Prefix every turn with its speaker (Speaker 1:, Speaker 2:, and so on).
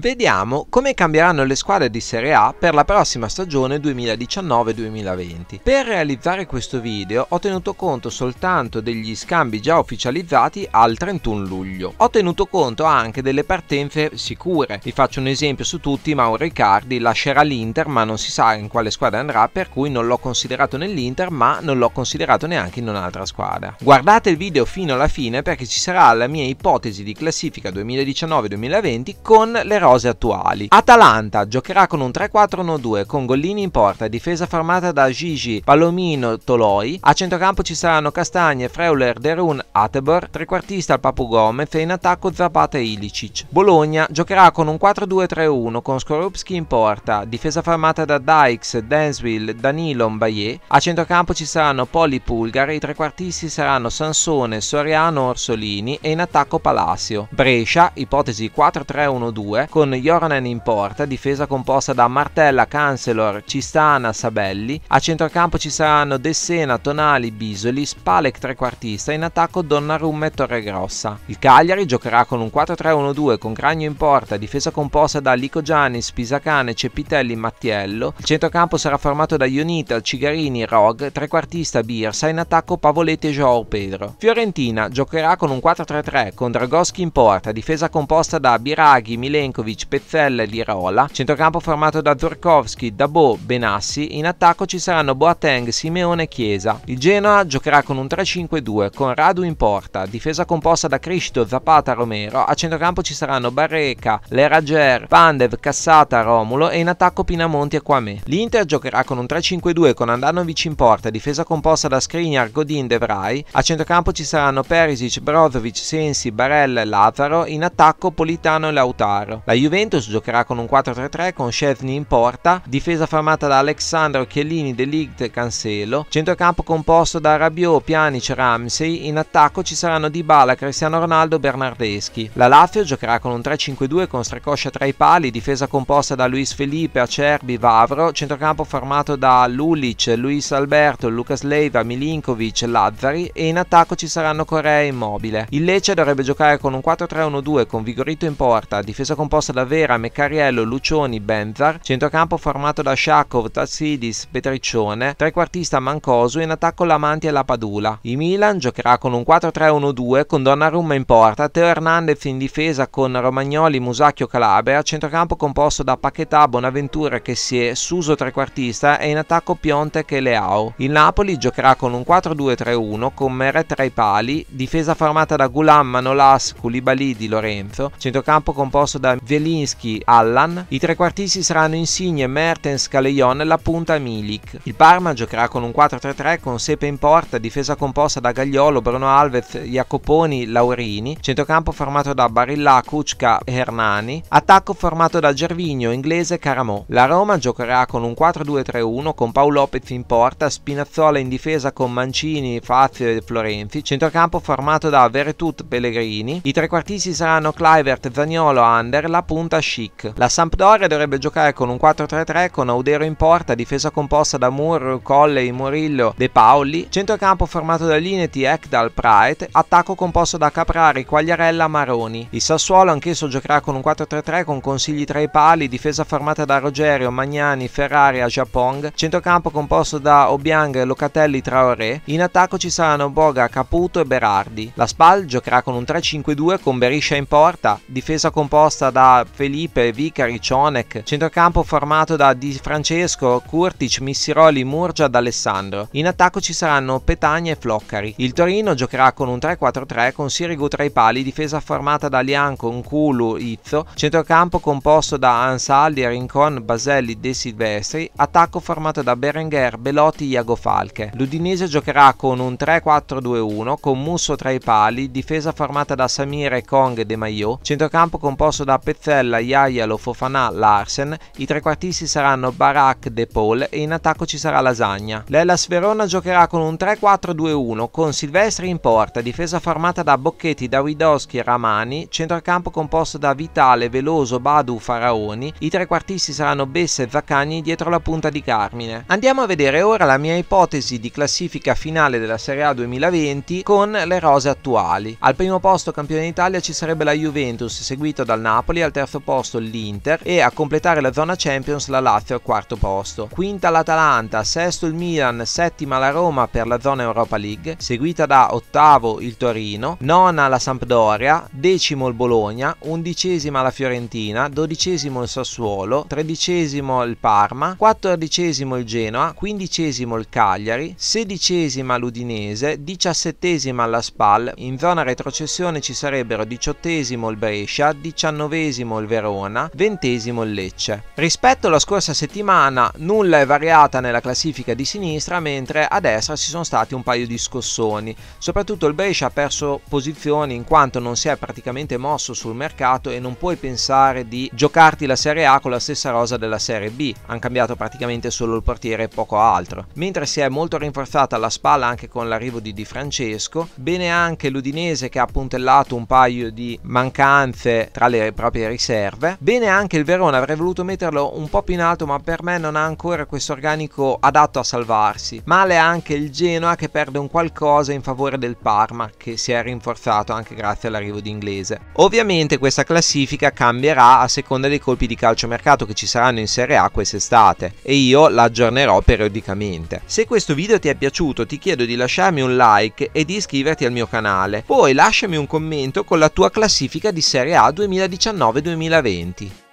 Speaker 1: Vediamo come cambieranno le squadre di Serie A per la prossima stagione 2019-2020. Per realizzare questo video ho tenuto conto soltanto degli scambi già ufficializzati al 31 luglio. Ho tenuto conto anche delle partenze sicure. Vi faccio un esempio su tutti, Mauro Riccardi lascerà l'Inter ma non si sa in quale squadra andrà per cui non l'ho considerato nell'Inter ma non l'ho considerato neanche in un'altra squadra. Guardate il video fino alla fine perché ci sarà la mia ipotesi di classifica 2019-2020 con le robe rose attuali. Atalanta giocherà con un 3-4-1-2 con Gollini in porta difesa formata da Gigi, Palomino, Toloi. A centrocampo ci saranno Castagne, Freuler, Derun, Atebor, trequartista al Papu Gomez e in attacco Zapata e Ilicic. Bologna giocherà con un 4-2-3-1 con Skorupski in porta, difesa formata da Dykes, Densville, Danilo, Mbaye. A centrocampo ci saranno Poli Pulgari, e i trequartisti saranno Sansone, Soriano, Orsolini e in attacco Palacio. Brescia, ipotesi 4-3-1-2 con con Joronen in porta, difesa composta da Martella, Cancelor, Cistana, Sabelli, a centrocampo ci saranno De Sena, Tonali, Bisoli, Spalek trequartista, in attacco Donnarumma e Torregrossa. Il Cagliari giocherà con un 4-3-1-2 con Cragno in porta, difesa composta da Lico Giannis, Pisacane, Cepitelli, Mattiello, il centrocampo sarà formato da Ionita, Cigarini, Rog, trequartista Birsa, in attacco Pavoletti e Joao Pedro. Fiorentina giocherà con un 4-3-3 con Dragoschi in porta, difesa composta da Biraghi, Milenkovic, Vlaovic, Pezzella e Lirola, centrocampo formato da Zorkowski, Dabo, Benassi, in attacco ci saranno Boateng, Simeone e Chiesa. Il Genoa giocherà con un 3-5-2 con Radu in porta, difesa composta da Criscito, Zapata, Romero, a centrocampo ci saranno Barreca, Lerager, Pandev, Cassata, Romulo e in attacco Pinamonti e Quame. L'Inter giocherà con un 3-5-2 con Andanovic in porta, difesa composta da Skriniar, Godin, De Vrij, a centrocampo ci saranno Perisic, Brozovic, Sensi, Barella e Lazaro, in attacco Politano e Lautaro. La Juventus giocherà con un 4-3-3 con Szczesny in porta, difesa formata da Alessandro Chiellini, De Ligt e Cancelo, centrocampo composto da Rabiot, Pjanic, e Ramsey, in attacco ci saranno Dybala, Cristiano Ronaldo e Bernardeschi. La Lazio giocherà con un 3-5-2 con Stracoscia tra i pali, difesa composta da Luis Felipe, Acerbi, Vavro, centrocampo formato da Lulic, Luis Alberto, Lucas Leiva, Milinkovic, Lazzari e in attacco ci saranno Corea e Immobile. Il Lecce dovrebbe giocare con un 4-3-1-2 con Vigorito in porta, difesa composta Lavera, Meccariello, Lucioni, Benzar, centrocampo formato da Sciacov, Tassidis, Petriccione, trequartista Mancosu e in attacco Lamanti e la Padula. Il Milan giocherà con un 4-3-1-2 con Donnarumma in porta, Teo Hernandez in difesa con Romagnoli, Musacchio, Calabria, centrocampo composto da Paquetà, Bonaventura, che si è Suso trequartista e in attacco Piontek e Leao. Il Napoli giocherà con un 4-2-3-1 con Meret tra i pali, difesa formata da Gulam, Manolas, Culibali di Lorenzo, centrocampo composto da Vier Zielinski, Allan, i trequartisti saranno Insigne, Mertens, Caleion, la punta Milik. Il Parma giocherà con un 4-3-3 con Sepe in porta, difesa composta da Gagliolo, Bruno Alvez, Jacoponi, Laurini, centrocampo formato da Barilla, Kuczka e Hernani, attacco formato da Gervigno, Inglese e Caramò. La Roma giocherà con un 4-2-3-1 con Paolo Lopez in porta, Spinazzola in difesa con Mancini, Fazio e Florenzi, centrocampo formato da Veretut, Pellegrini, i trequartisti saranno Clivert, Zagnolo, Anderla, una punta chic. La Sampdoria dovrebbe giocare con un 4-3-3 con Audero in porta, difesa composta da Moore, Colley, Murillo, De Paoli, centrocampo formato da Lineti, Ekdal, Praet, attacco composto da Caprari, Quagliarella, Maroni. Il Sassuolo anch'esso giocherà con un 4-3-3 con consigli tra i pali, difesa formata da Rogerio, Magnani, Ferrari, Ajapong, centrocampo composto da Obiang, Locatelli, Traoré, in attacco ci saranno Boga, Caputo e Berardi. La Spal giocherà con un 3-5-2 con Beriscia in porta, difesa composta da Felipe, Vicari, Cionek, centrocampo formato da Di Francesco, Kurtic, Missiroli, Murgia ed Alessandro. In attacco ci saranno Petagna e Floccari. Il Torino giocherà con un 3-4-3 con Sirigu tra i pali, difesa formata da Lianco, Nkulu, Izzo, centrocampo composto da Ansaldi, Rincon, Baselli, De Silvestri, attacco formato da Berenguer, Belotti, Iago Falche. L'Udinese giocherà con un 3-4-2-1 con Musso tra i pali, difesa formata da Samire, Kong e De Maio, centrocampo composto da Pezzella, Perzella, Iaialo, Fofanà, Larsen, i trequartisti saranno Barak, De Paul e in attacco ci sarà Lasagna. L'Ellas Verona giocherà con un 3-4-2-1 con Silvestri in porta, difesa formata da Bocchetti, Dawidowski e Ramani, centrocampo composto da Vitale, Veloso, Badu, Faraoni, i trequartisti saranno Bessa e Zaccagni dietro la punta di Carmine. Andiamo a vedere ora la mia ipotesi di classifica finale della Serie A 2020 con le rose attuali. Al primo posto campione d'Italia ci sarebbe la Juventus, seguito dal Napoli, al terzo posto l'Inter e a completare la zona Champions la Lazio al quarto posto. Quinta l'Atalanta, sesto il Milan, settima la Roma per la zona Europa League, seguita da ottavo il Torino, nona la Sampdoria, decimo il Bologna, undicesima la Fiorentina, dodicesimo il Sassuolo, tredicesimo il Parma, quattordicesimo il Genoa, quindicesimo il Cagliari, sedicesima l'Udinese, diciassettesima la Spal, in zona retrocessione ci sarebbero diciottesimo il Brescia, diciannovesimo il Verona, ventesimo il Lecce. Rispetto alla scorsa settimana nulla è variata nella classifica di sinistra, mentre a destra ci sono stati un paio di scossoni. Soprattutto il Brescia ha perso posizioni in quanto non si è praticamente mosso sul mercato e non puoi pensare di giocarti la Serie A con la stessa rosa della Serie B. Hanno cambiato praticamente solo il portiere e poco altro. Mentre si è molto rinforzata la spalla anche con l'arrivo di Di Francesco, bene anche l'Udinese che ha puntellato un paio di mancanze tra le proprie riserve. Bene anche il Verona, avrei voluto metterlo un po' più in alto, ma per me non ha ancora questo organico adatto a salvarsi. Male anche il Genoa che perde un qualcosa in favore del Parma, che si è rinforzato anche grazie all'arrivo di Inglese. Ovviamente questa classifica cambierà a seconda dei colpi di calciomercato che ci saranno in Serie A quest'estate e io la aggiornerò periodicamente. Se questo video ti è piaciuto ti chiedo di lasciarmi un like e di iscriverti al mio canale, poi lasciami un commento con la tua classifica di Serie A 2019 2020.